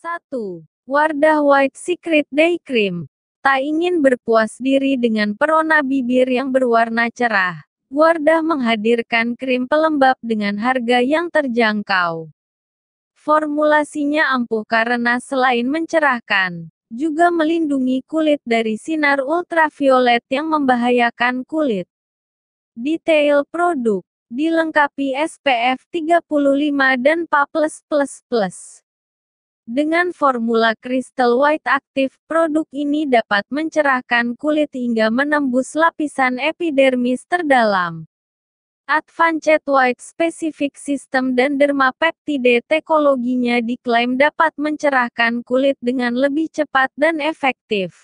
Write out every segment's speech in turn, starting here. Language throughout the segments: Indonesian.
1. Wardah White Secret Day Cream. Tak ingin berpuas diri dengan perona bibir yang berwarna cerah, Wardah menghadirkan krim pelembab dengan harga yang terjangkau. Formulasinya ampuh karena selain mencerahkan, juga melindungi kulit dari sinar ultraviolet yang membahayakan kulit. Detail produk dilengkapi SPF 35 dan PA+++. Dengan formula kristal White aktif, produk ini dapat mencerahkan kulit hingga menembus lapisan epidermis terdalam. Advanced White Specific System dan Dermapeptide teknologinya diklaim dapat mencerahkan kulit dengan lebih cepat dan efektif.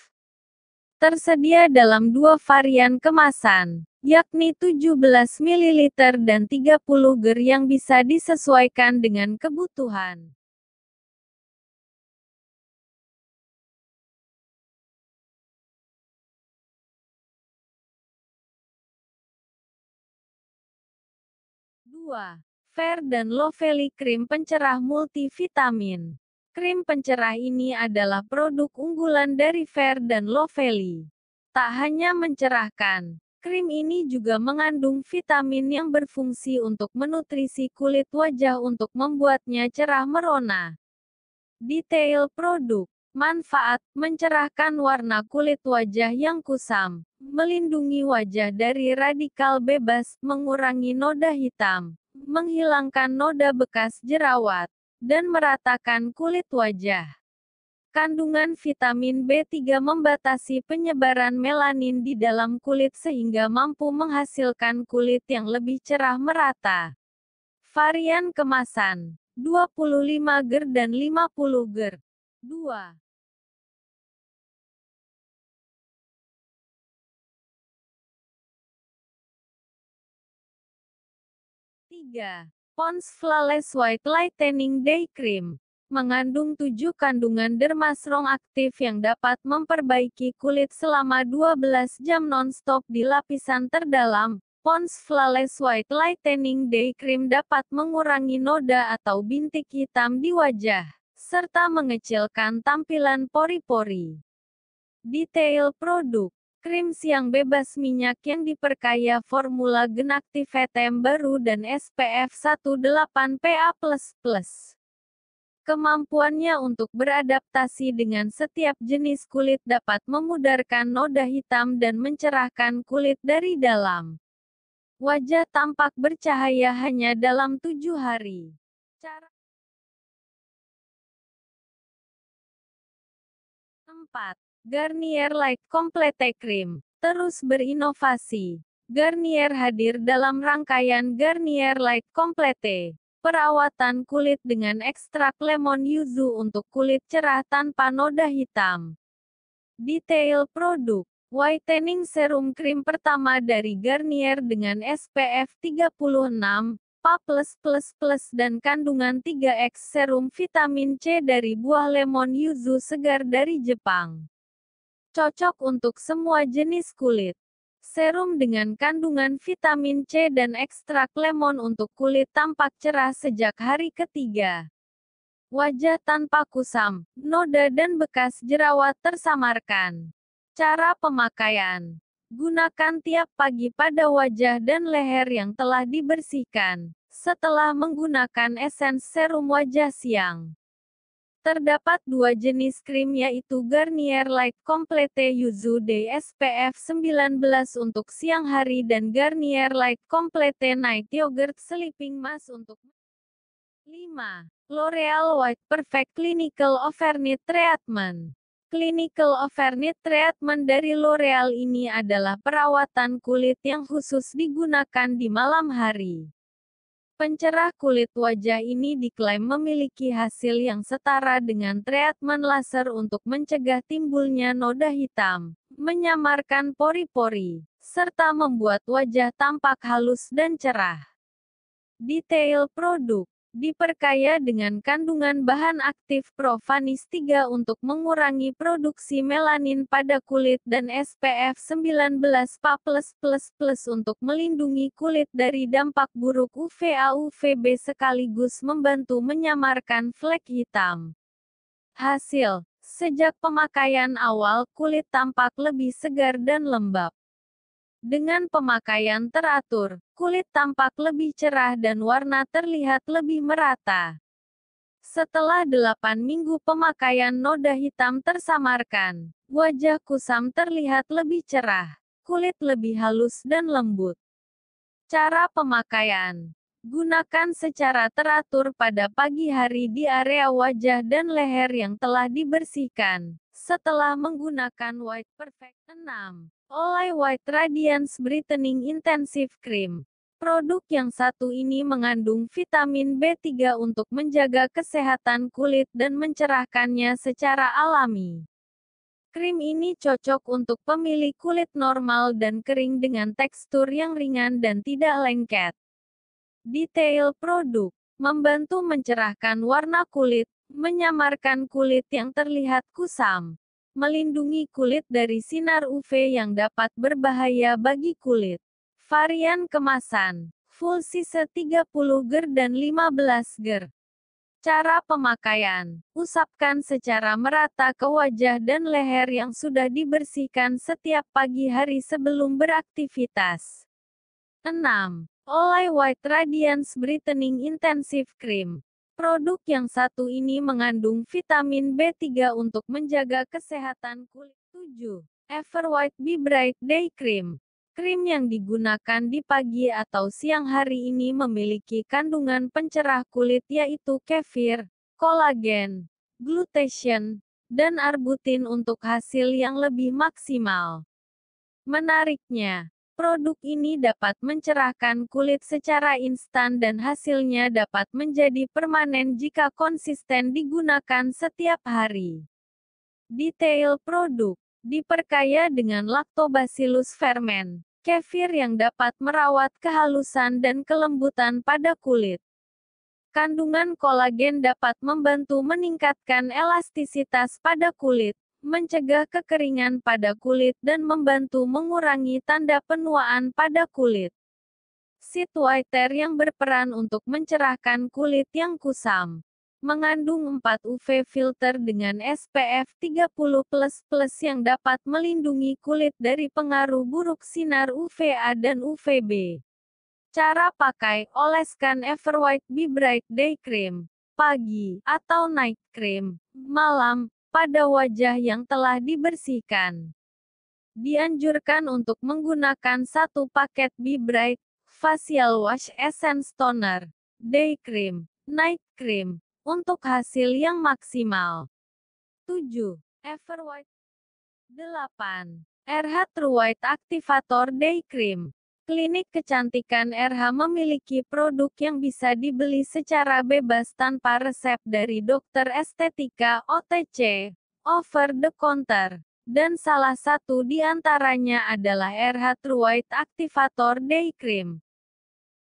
Tersedia dalam dua varian kemasan, yakni 17 ml dan 30 ger yang bisa disesuaikan dengan kebutuhan. 2. Fair dan Lovely Krim Pencerah Multivitamin. Krim pencerah ini adalah produk unggulan dari Fair dan Lovely. Tak hanya mencerahkan, krim ini juga mengandung vitamin yang berfungsi untuk menutrisi kulit wajah untuk membuatnya cerah merona. Detail produk Manfaat, mencerahkan warna kulit wajah yang kusam, melindungi wajah dari radikal bebas, mengurangi noda hitam, menghilangkan noda bekas jerawat, dan meratakan kulit wajah. Kandungan vitamin B3 membatasi penyebaran melanin di dalam kulit sehingga mampu menghasilkan kulit yang lebih cerah merata. Varian kemasan 25 ger dan 50 ger. 2. 3. Pons Flawless White Lightening Day Cream mengandung tujuh kandungan dermasrong aktif yang dapat memperbaiki kulit selama 12 jam non-stop di lapisan terdalam. Pons Flawless White Lightening Day Cream dapat mengurangi noda atau bintik hitam di wajah, serta mengecilkan tampilan pori-pori. Detail produk krim siang bebas minyak yang diperkaya formula genaktif baru dan SPF 18 PA++. Kemampuannya untuk beradaptasi dengan setiap jenis kulit dapat memudarkan noda hitam dan mencerahkan kulit dari dalam. Wajah tampak bercahaya hanya dalam tujuh hari. Cara 4. Garnier Light Complete Cream terus berinovasi. Garnier hadir dalam rangkaian Garnier Light Complete, perawatan kulit dengan ekstrak lemon yuzu untuk kulit cerah tanpa noda hitam. Detail produk Whitening Serum Cream pertama dari Garnier dengan SPF 36, PA+++, dan kandungan 3X serum vitamin C dari buah lemon yuzu segar dari Jepang. Cocok untuk semua jenis kulit. Serum dengan kandungan vitamin C dan ekstrak lemon untuk kulit tampak cerah sejak hari ketiga. Wajah tanpa kusam, noda dan bekas jerawat tersamarkan. Cara pemakaian. Gunakan tiap pagi pada wajah dan leher yang telah dibersihkan setelah menggunakan esens serum wajah siang. Terdapat dua jenis krim yaitu Garnier Light Complete Yuzu Day SPF 19 untuk siang hari dan Garnier Light Complete Night Yogurt Sleeping Mask untuk 5. L'Oreal White Perfect Clinical Overnight Treatment Clinical Overnight Treatment dari L'Oreal ini adalah perawatan kulit yang khusus digunakan di malam hari. Pencerah kulit wajah ini diklaim memiliki hasil yang setara dengan treatment laser untuk mencegah timbulnya noda hitam, menyamarkan pori-pori, serta membuat wajah tampak halus dan cerah. Detail produk diperkaya dengan kandungan bahan aktif Provanis 3 untuk mengurangi produksi melanin pada kulit dan SPF 19 untuk melindungi kulit dari dampak buruk UVA-UVB sekaligus membantu menyamarkan flek hitam. Hasil, sejak pemakaian awal kulit tampak lebih segar dan lembab. Dengan pemakaian teratur, kulit tampak lebih cerah dan warna terlihat lebih merata. Setelah delapan minggu pemakaian noda hitam tersamarkan, wajah kusam terlihat lebih cerah, kulit lebih halus dan lembut. Cara pemakaian Gunakan secara teratur pada pagi hari di area wajah dan leher yang telah dibersihkan. Setelah menggunakan White Perfect 6, Olay White Radiance Brightening Intensive Cream. Produk yang satu ini mengandung vitamin B3 untuk menjaga kesehatan kulit dan mencerahkannya secara alami. Krim ini cocok untuk pemilik kulit normal dan kering dengan tekstur yang ringan dan tidak lengket detail produk, membantu mencerahkan warna kulit, menyamarkan kulit yang terlihat kusam, melindungi kulit dari sinar UV yang dapat berbahaya bagi kulit. Varian kemasan, full sisa 30 ger dan 15 ger. Cara pemakaian, usapkan secara merata ke wajah dan leher yang sudah dibersihkan setiap pagi hari sebelum beraktivitas. 6. Olay White Radiance Brightening Intensive Cream. Produk yang satu ini mengandung vitamin B3 untuk menjaga kesehatan kulit. 7. White Be Bright Day Cream. Krim yang digunakan di pagi atau siang hari ini memiliki kandungan pencerah kulit yaitu kefir, kolagen, glutation, dan arbutin untuk hasil yang lebih maksimal. Menariknya, Produk ini dapat mencerahkan kulit secara instan dan hasilnya dapat menjadi permanen jika konsisten digunakan setiap hari. Detail produk diperkaya dengan Lactobacillus ferment kefir yang dapat merawat kehalusan dan kelembutan pada kulit. Kandungan kolagen dapat membantu meningkatkan elastisitas pada kulit, mencegah kekeringan pada kulit dan membantu mengurangi tanda penuaan pada kulit. Seed whiter yang berperan untuk mencerahkan kulit yang kusam. Mengandung 4 UV filter dengan SPF 30++ yang dapat melindungi kulit dari pengaruh buruk sinar UVA dan UVB. Cara pakai, oleskan Everwhite Be Bright Day Cream pagi atau night cream, malam, pada wajah yang telah dibersihkan. Dianjurkan untuk menggunakan satu paket Be Bright Facial Wash Essence Toner, Day Cream, Night Cream, untuk hasil yang maksimal. 7. Everwhite 8. RH True White Activator Day Cream Klinik kecantikan RH memiliki produk yang bisa dibeli secara bebas tanpa resep dari dokter estetika OTC, over the counter, dan salah satu di antaranya adalah RH True White Activator Day Cream.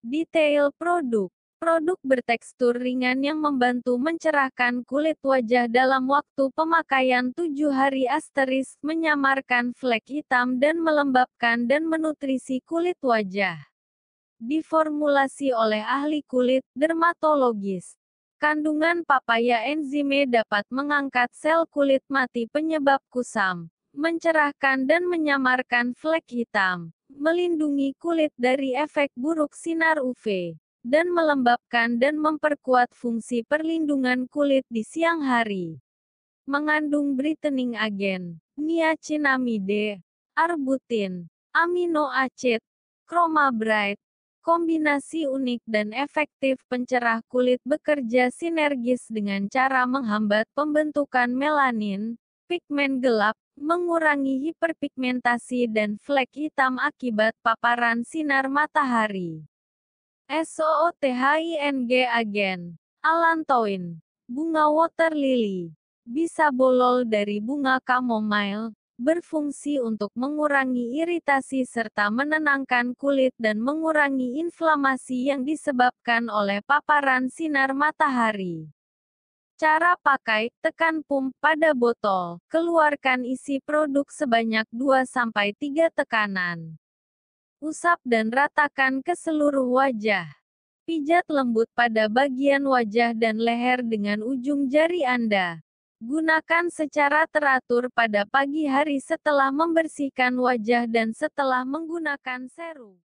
Detail produk Produk bertekstur ringan yang membantu mencerahkan kulit wajah dalam waktu pemakaian 7 hari asteris, menyamarkan flek hitam dan melembabkan dan menutrisi kulit wajah. Diformulasi oleh ahli kulit, dermatologis. Kandungan papaya enzime dapat mengangkat sel kulit mati penyebab kusam, mencerahkan dan menyamarkan flek hitam, melindungi kulit dari efek buruk sinar UV dan melembabkan dan memperkuat fungsi perlindungan kulit di siang hari. Mengandung brightening agen, niacinamide, arbutin, amino acid, chroma bright, kombinasi unik dan efektif pencerah kulit bekerja sinergis dengan cara menghambat pembentukan melanin, pigmen gelap, mengurangi hiperpigmentasi dan flek hitam akibat paparan sinar matahari. SOOTHING Alan Alantoin. Bunga water lily. Bisa bolol dari bunga chamomile, berfungsi untuk mengurangi iritasi serta menenangkan kulit dan mengurangi inflamasi yang disebabkan oleh paparan sinar matahari. Cara pakai, tekan pump pada botol, keluarkan isi produk sebanyak 2-3 tekanan. Usap dan ratakan ke seluruh wajah. Pijat lembut pada bagian wajah dan leher dengan ujung jari Anda. Gunakan secara teratur pada pagi hari setelah membersihkan wajah dan setelah menggunakan serum.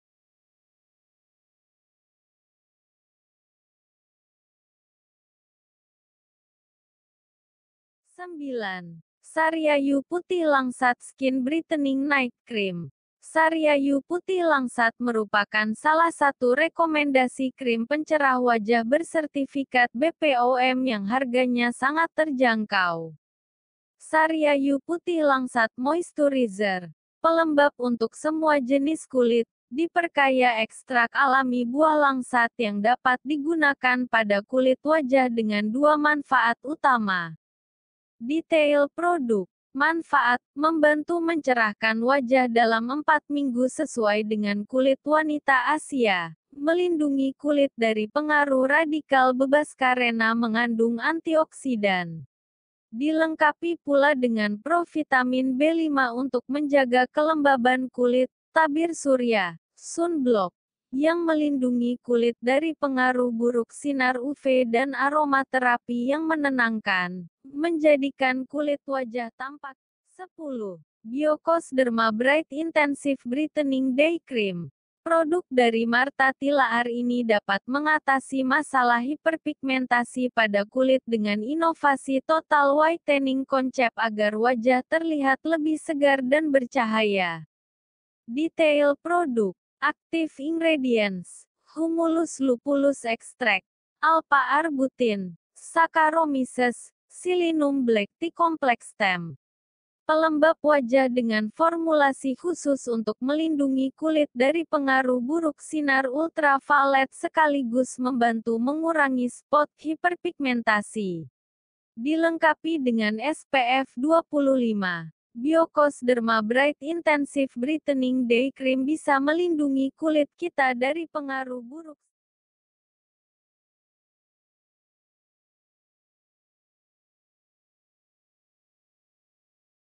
Sembilan. Sariayu Putih Langsat Skin Brightening Night Cream Saryayu Putih Langsat merupakan salah satu rekomendasi krim pencerah wajah bersertifikat BPOM yang harganya sangat terjangkau. Saryayu Putih Langsat Moisturizer, pelembab untuk semua jenis kulit, diperkaya ekstrak alami buah langsat yang dapat digunakan pada kulit wajah dengan dua manfaat utama. Detail produk Manfaat, membantu mencerahkan wajah dalam empat minggu sesuai dengan kulit wanita Asia. Melindungi kulit dari pengaruh radikal bebas karena mengandung antioksidan. Dilengkapi pula dengan provitamin B5 untuk menjaga kelembaban kulit, tabir surya, sunblock, yang melindungi kulit dari pengaruh buruk sinar UV dan aromaterapi yang menenangkan, menjadikan kulit wajah tampak. 10. Derma Bright Intensive Brightening Day Cream Produk dari Marta Tilaar ini dapat mengatasi masalah hiperpigmentasi pada kulit dengan inovasi total whitening konsep agar wajah terlihat lebih segar dan bercahaya. Detail produk Aktif ingredients. Humulus lupulus extract. Alpha arbutin. Saccharomyces. Silinum black tea complex stem. Pelembab wajah dengan formulasi khusus untuk melindungi kulit dari pengaruh buruk sinar ultraviolet sekaligus membantu mengurangi spot hiperpigmentasi. Dilengkapi dengan SPF 25. Derma Bright Intensive Brightening Day Cream bisa melindungi kulit kita dari pengaruh buruk.